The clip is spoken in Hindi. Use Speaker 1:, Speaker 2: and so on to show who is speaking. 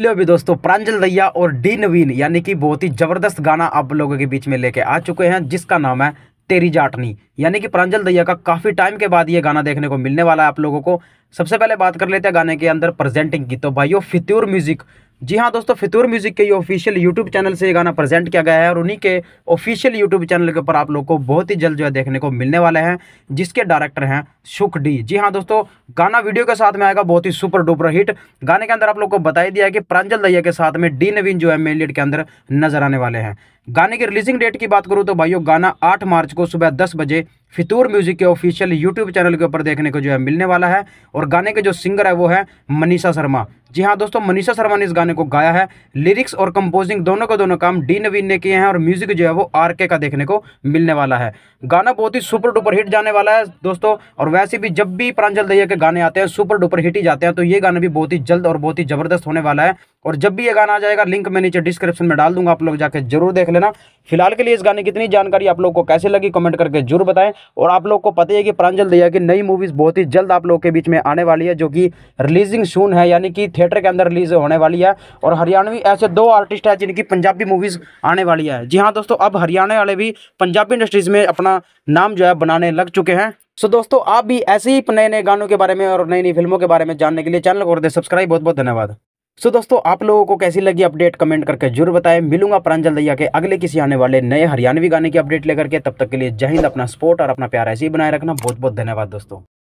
Speaker 1: लो भी दोस्तों प्रांजल दैया और डी नवीन यानी कि बहुत ही ज़बरदस्त गाना आप लोगों के बीच में लेके आ चुके हैं जिसका नाम है तेरी जाटनी यानी कि प्रांजल दैया का काफ़ी टाइम के बाद ये गाना देखने को मिलने वाला है आप लोगों को सबसे पहले बात कर लेते हैं गाने के अंदर प्रेजेंटिंग की तो भाइयों फितूर म्यूज़िक जी हाँ दोस्तों फितूर म्यूज़िक के ये ऑफिशियल यूट्यूब चैनल से ये गाना प्रेजेंट किया गया है और उन्हीं के ऑफिशियल यूट्यूब चैनल के ऊपर आप लोग को बहुत ही जल्द जो है देखने को मिलने वाले हैं जिसके डायरेक्टर हैं सुख डी जी हाँ दोस्तों गाना वीडियो के साथ में आएगा बहुत ही सुपर डुपर हिट गाने के अंदर आप लोग को बताई दिया है कि प्रांजल दैया के साथ में डी नवीन जो है मेन लीड के अंदर नजर आने वाले हैं गाने की रिलीजिंग डेट की बात करूँ तो भाइयों गाना आठ मार्च को सुबह दस बजे फितूर म्यूजिक के ऑफिशियल यूट्यूब चैनल के ऊपर देखने को जो है मिलने वाला है और गाने के जो सिंगर है वो है मनीषा शर्मा जी हाँ दोस्तों मनीषा शर्मा ने इस गाने को गाया है लिरिक्स और कंपोजिंग दोनों का दोनों काम डी नवीन ने किए हैं और म्यूजिक जो है वो आर के का देखने को मिलने वाला है गाना बहुत ही सुपर डुपर हिट जाने वाला है दोस्तों और वैसे भी जब भी प्रांजल दैया के गाने आते हैं सुपर डुपर हिट ही जाते हैं तो ये गाना भी बहुत ही जल्द और बहुत ही जबरदस्त होने वाला है और जब भी ये गाना आ जाएगा लिंक मैं नीचे डिस्क्रिप्शन में डाल दूंगा आप लोग जाकर जरूर देख देना फिलहाल के लिए इस गाने की इतनी जानकारी आप लोग को कैसे लगी कमेंट करके जरूर बताएं और आप लोग को पता ही है कि प्रांजल दया की नई मूवीज़ बहुत ही जल्द आप लोग के बीच में आने वाली है जो कि रिलीजिंग सून है यानी कि थिएटर के अंदर रिलीज होने वाली है और हरियाणवी ऐसे दो आर्टिस्ट हैं जिनकी पंजाबी मूवीज़ आने वाली है जी हाँ दोस्तों अब हरियाणा वाले भी पंजाबी इंडस्ट्रीज़ में अपना नाम जो है बनाने लग चुके हैं सो दोस्तों आप भी ऐसे ही नए नए गानों के बारे में और नई नई फिल्मों के बारे में जानने के लिए चैनल को कर सब्सक्राइब बहुत बहुत धन्यवाद सो दोस्तों आप लोगों को कैसी लगी अपडेट कमेंट करके जरूर बताएं मिलूंगा प्रांजल दैया के अगले किसी आने वाले नए हरियाणवी गाने की अपडेट लेकर के तब तक के लिए जय हिंद अपना सपोर्ट और अपना प्यार ऐसे ही बनाए रखना बहुत बहुत धन्यवाद दोस्तों